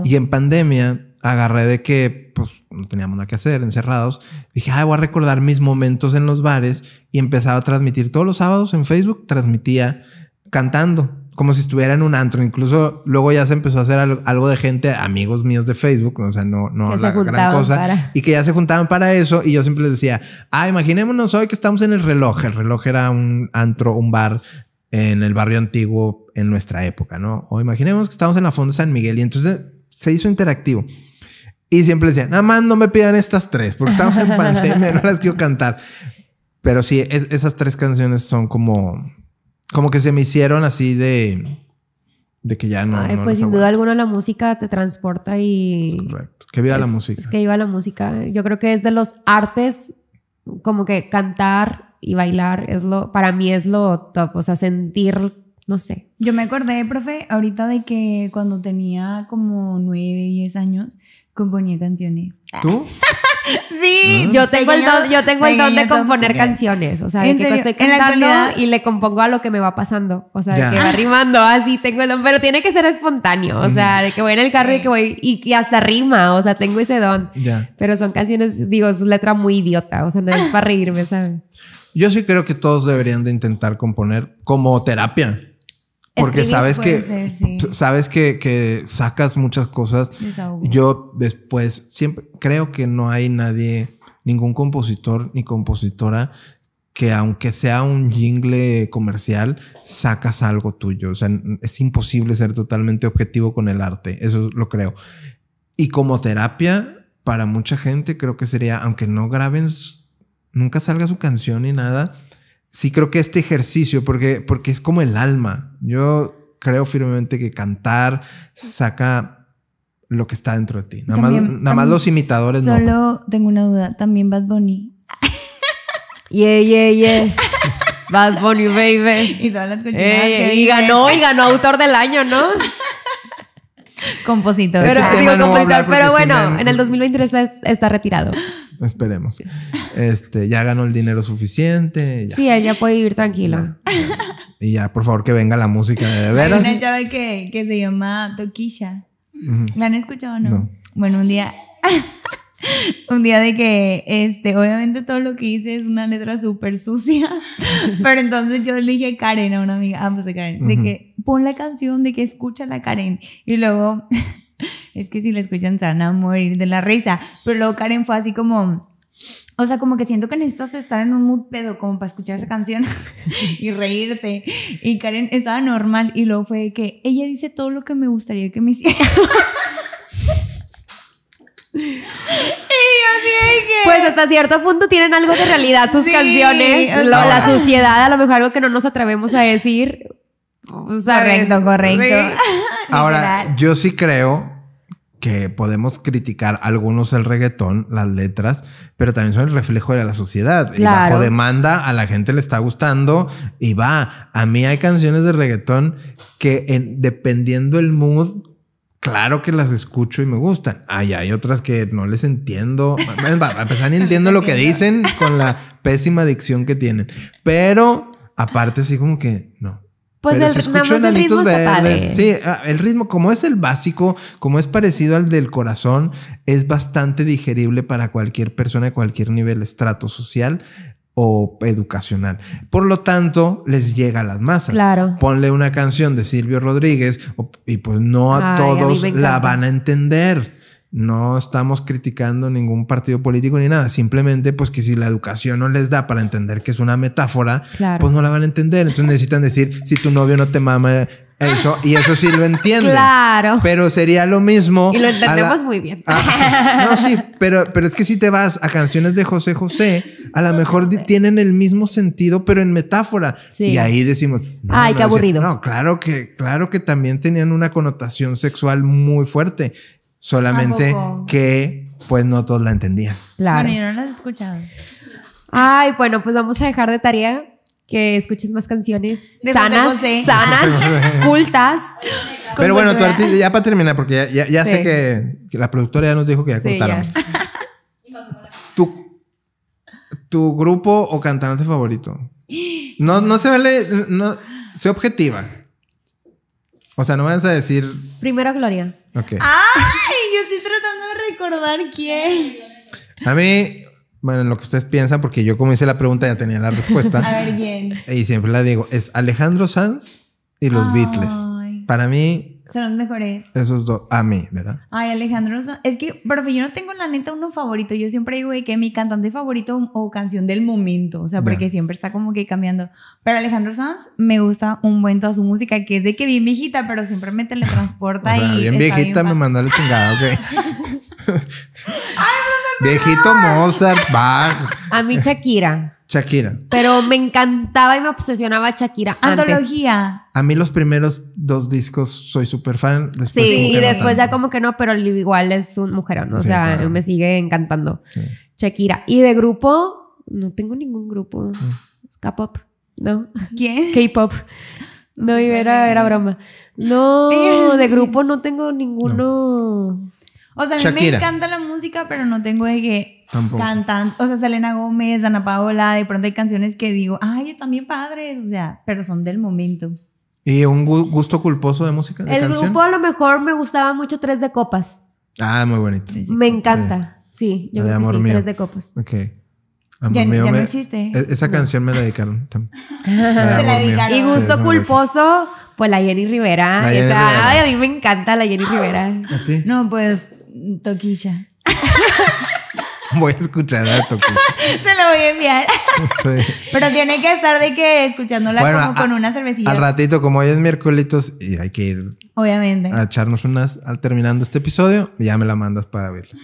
Y en pandemia agarré de que pues no teníamos nada que hacer, encerrados. Dije, ah, voy a recordar mis momentos en los bares y empezaba a transmitir todos los sábados en Facebook, transmitía cantando como si estuviera en un antro. Incluso luego ya se empezó a hacer algo, de gente, amigos míos de Facebook, o sea, no, no la gran cosa. Y que ya se juntaban para eso. Y yo siempre les decía, ah, imaginémonos hoy que estamos en el reloj. El reloj era un antro, un bar en el barrio antiguo en nuestra época, ¿no? O imaginemos que estamos en la Fonda San Miguel. Y entonces se hizo interactivo. Y siempre decía nada más no me pidan estas tres, porque estamos en pandemia, no las quiero cantar. Pero sí, esas tres canciones son como como que se me hicieron así de, de que ya no. pues sin duda alguna la música te transporta y. correcto. Que viva la música. Es que viva la música. Yo creo que es de los artes, como que cantar y bailar es lo, para mí es lo top. O sea, sentir, no sé. Yo me acordé, profe, ahorita de que cuando tenía como nueve, diez años, componía canciones. ¿Tú? sí, ah. yo tengo el don, yo tengo el don de componer canciones, o sea, de que estoy cantando y le compongo a lo que me va pasando, o sea, de que va rimando, así ah, tengo el don, pero tiene que ser espontáneo, o sea, de que voy en el carro y que voy y, y hasta rima, o sea, tengo ese don. Pero son canciones, digo, es letra muy idiota, o sea, no es para reírme, ¿sabes? Yo sí creo que todos deberían de intentar componer como terapia. Porque sabes que, sabes que, sacas muchas cosas. Yo después siempre creo que no hay nadie, ningún compositor ni compositora que aunque sea un jingle comercial, sacas algo tuyo. O sea, es imposible ser totalmente objetivo con el arte. Eso lo creo. Y como terapia, para mucha gente creo que sería, aunque no graben, nunca salga su canción ni nada, sí creo que este ejercicio, porque, porque es como el alma. Yo creo firmemente que cantar saca lo que está dentro de ti. Nada, más, los imitadores. Solo tengo una duda, también Bad Bunny. yeah, yeah, yeah. Bad Bunny, baby. Y, eh, y ganó, y ganó autor del año, ¿no? compositor. Pero, no compositor, pero bueno, en el 2023 está retirado esperemos. Este, ya ganó el dinero suficiente. Sí, ella puede vivir tranquila. Y ya, por favor, que venga la música de veras. una chava que, se llama Toquilla. ¿La han escuchado o no? Bueno, un día... un día de que, este, obviamente todo lo que hice es una letra súper sucia, pero entonces yo le dije Karen a una amiga, ah, pues de Karen, de que pon la canción, de que escucha la Karen. Y luego es que si la escuchan se van a morir de la risa. Pero luego Karen fue así como, o sea, como que siento que necesitas estar en un mood pedo como para escuchar esa canción y reírte. Y Karen estaba normal y luego fue que ella dice todo lo que me gustaría que me hiciera. y yo dije, pues hasta cierto punto tienen algo de realidad sus canciones, la suciedad, a lo mejor algo que no nos atrevemos a decir. Pues, ¿sabes? Correcto, correcto. Ahora, yo sí creo que podemos criticar algunos el reggaetón, las letras, pero también son el reflejo de la sociedad. Y bajo demanda a la gente le está gustando y va. A mí hay canciones de reggaetón que en, dependiendo el mood, claro que las escucho y me gustan. Ay, hay otras que no les entiendo. A pesar ni entiendo lo que dicen con la pésima dicción que tienen. Pero aparte sí como que no. Pues ah, el, ritmo como es el básico, como es parecido al del corazón, es bastante digerible para cualquier persona de cualquier nivel estrato social o educacional. Por lo tanto, les llega a las masas. Claro. Ponle una canción de Silvio Rodríguez y pues no a todos la van a entender. No estamos criticando ningún partido político ni nada. Simplemente, pues que si la educación no les da para entender que es una metáfora, pues no la van a entender. Entonces necesitan decir, si tu novio no te mama, eso, y eso sí lo entiendo. Claro. Pero sería lo mismo. Y lo entendemos muy bien. no, sí, pero, pero es que si te vas a canciones de José José, a lo mejor tienen el mismo sentido, pero en metáfora. Y ahí decimos. Ay, qué aburrido. no, claro que, claro que también tenían una connotación sexual muy fuerte. Solamente que pues no todos la entendían. Claro. Bueno, no las he escuchado. Ay, bueno, pues vamos a dejar de tarea que escuches más canciones sanas, sanas, cultas. Pero bueno, tu ya para terminar, porque ya, sé que, la productora ya nos dijo que ya contáramos. ¿Tu, grupo o cantante favorito? No, no se vale, no, sé objetiva. O sea, no vayas a decir... Primero Gloria. Ok estoy tratando de recordar quién. A mí, bueno, en lo que ustedes piensan, porque yo como hice la pregunta ya tenía la respuesta. A ver, ¿quién? Y siempre la digo, es Alejandro Sanz y los Beatles. Para mí, son los mejores. Esos dos, a mí, ¿verdad? Ay, Alejandro, Sanz. es que, profe, yo no tengo la neta uno favorito. Yo siempre digo que mi cantante favorito o canción del momento, o sea, porque siempre está como que cambiando. Pero Alejandro Sanz me gusta un buen toda su música, que es de que bien viejita, pero siempre me teletransporta y Bien viejita me mandó la chingada, Ay, Viejito Mozart, va. A mí, Shakira. Shakira. Pero me encantaba y me obsesionaba Shakira. Antología. A mí los primeros dos discos soy súper fan. sí, y después ya como que no, pero igual es un mujerón. O sea, me sigue encantando Shakira. Y de grupo, no tengo ningún grupo. Mm. K-pop, ¿no? ¿Quién? K-pop. No, era, era broma. No, de grupo no tengo ninguno. O sea, a mí me encanta la música, pero no tengo de Tampoco. Cantan, o sea, Selena Gómez, Ana Paola, de pronto hay canciones que digo, ay, están bien padres, o sea, pero son del momento. ¿Y un gusto culposo de música? el grupo a lo mejor me gustaba mucho Tres de Copas. Ah, muy bonito. Me encanta, sí, yo creo amor que sí, Tres de Copas. Ok. ya, me, e-, no existe. Esa canción me la dedicaron también. la dedicaron. Y gusto culposo, pues la Jenny Rivera. Rivera. Ay, a mí me encanta la Jenny Rivera. ¿A ti? No, pues Toquilla. voy a escuchar a se Se lo voy a enviar. Pero tiene que estar de que escuchándola como con una cervecilla. Al ratito, como hoy es miércoles y hay que ir. Obviamente. A echarnos unas al terminando este episodio, ya me la mandas para verla.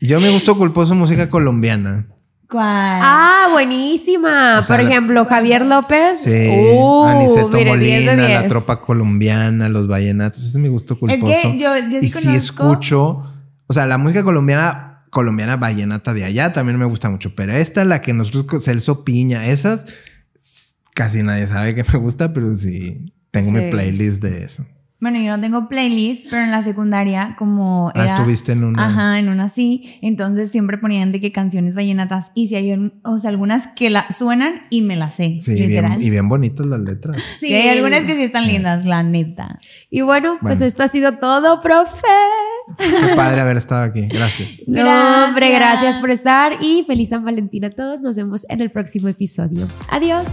Yo me gusto culposo música colombiana. ¿Cuál? Ah, buenísima. Por ejemplo, Javier López. Sí. Uh, Aniceto Molina, la tropa colombiana, los vallenatos. Ese es mi gusto culposo. Es que yo, sí y si escucho. O sea, la música colombiana colombiana vallenata de allá también me gusta mucho, pero esta, la que nosotros, Celso Piña, esas, casi nadie sabe que me gusta, pero sí, tengo mi playlist de eso. Bueno, yo no tengo playlist, pero en la secundaria como ah, estuviste en una... Ajá, en una sí. Entonces siempre ponían de qué canciones vallenatas. Y si hay, o sea, algunas que la suenan y me las sé. Sí, y bien, y bien bonitas las letras. Sí, hay algunas que sí están lindas, la neta. Y bueno, pues esto ha sido todo, profe. Qué padre haber estado aquí. Gracias. hombre, gracias por estar y feliz San Valentín a todos. Nos vemos en el próximo episodio. Adiós.